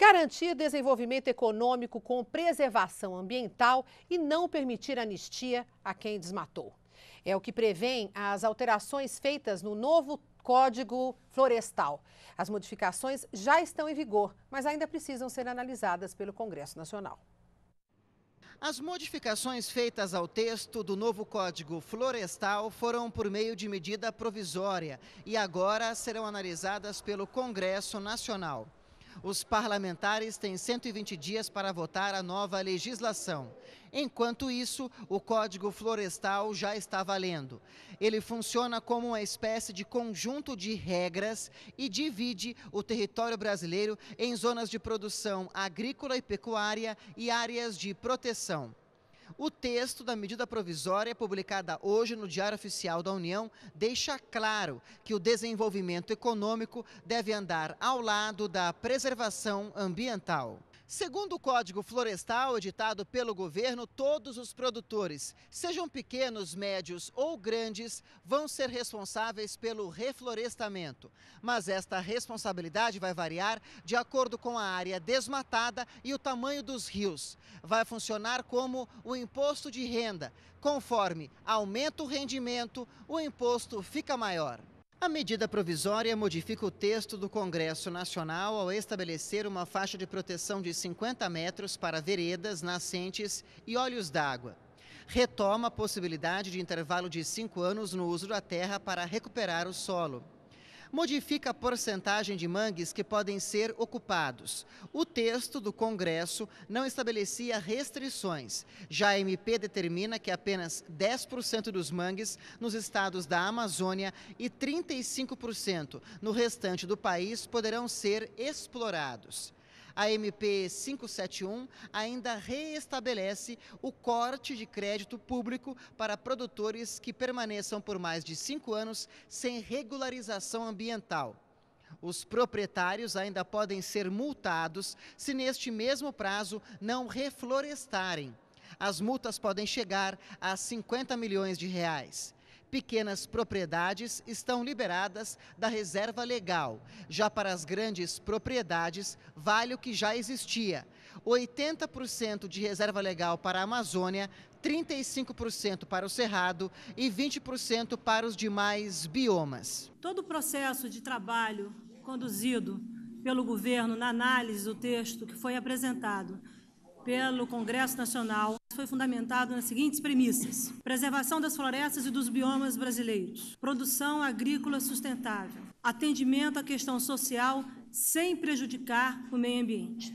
Garantir desenvolvimento econômico com preservação ambiental e não permitir anistia a quem desmatou. É o que prevêem as alterações feitas no novo Código Florestal. As modificações já estão em vigor, mas ainda precisam ser analisadas pelo Congresso Nacional. As modificações feitas ao texto do novo Código Florestal foram por meio de medida provisória e agora serão analisadas pelo Congresso Nacional. Os parlamentares têm 120 dias para votar a nova legislação. Enquanto isso, o Código Florestal já está valendo. Ele funciona como uma espécie de conjunto de regras e divide o território brasileiro em zonas de produção agrícola e pecuária e áreas de proteção. O texto da medida provisória, publicada hoje no Diário Oficial da União, deixa claro que o desenvolvimento econômico deve andar ao lado da preservação ambiental. Segundo o Código Florestal editado pelo governo, todos os produtores, sejam pequenos, médios ou grandes, vão ser responsáveis pelo reflorestamento. Mas esta responsabilidade vai variar de acordo com a área desmatada e o tamanho dos rios. Vai funcionar como o imposto de renda. Conforme aumenta o rendimento, o imposto fica maior. A medida provisória modifica o texto do Congresso Nacional ao estabelecer uma faixa de proteção de 50 metros para veredas, nascentes e olhos d'água. Retoma a possibilidade de intervalo de cinco anos no uso da terra para recuperar o solo modifica a porcentagem de mangues que podem ser ocupados. O texto do Congresso não estabelecia restrições. Já a MP determina que apenas 10% dos mangues nos estados da Amazônia e 35% no restante do país poderão ser explorados. A MP 571 ainda reestabelece o corte de crédito público para produtores que permaneçam por mais de cinco anos sem regularização ambiental. Os proprietários ainda podem ser multados se neste mesmo prazo não reflorestarem. As multas podem chegar a 50 milhões de reais pequenas propriedades estão liberadas da reserva legal. Já para as grandes propriedades, vale o que já existia. 80% de reserva legal para a Amazônia, 35% para o Cerrado e 20% para os demais biomas. Todo o processo de trabalho conduzido pelo governo na análise do texto que foi apresentado pelo Congresso Nacional foi fundamentado nas seguintes premissas: preservação das florestas e dos biomas brasileiros, produção agrícola sustentável, atendimento à questão social sem prejudicar o meio ambiente.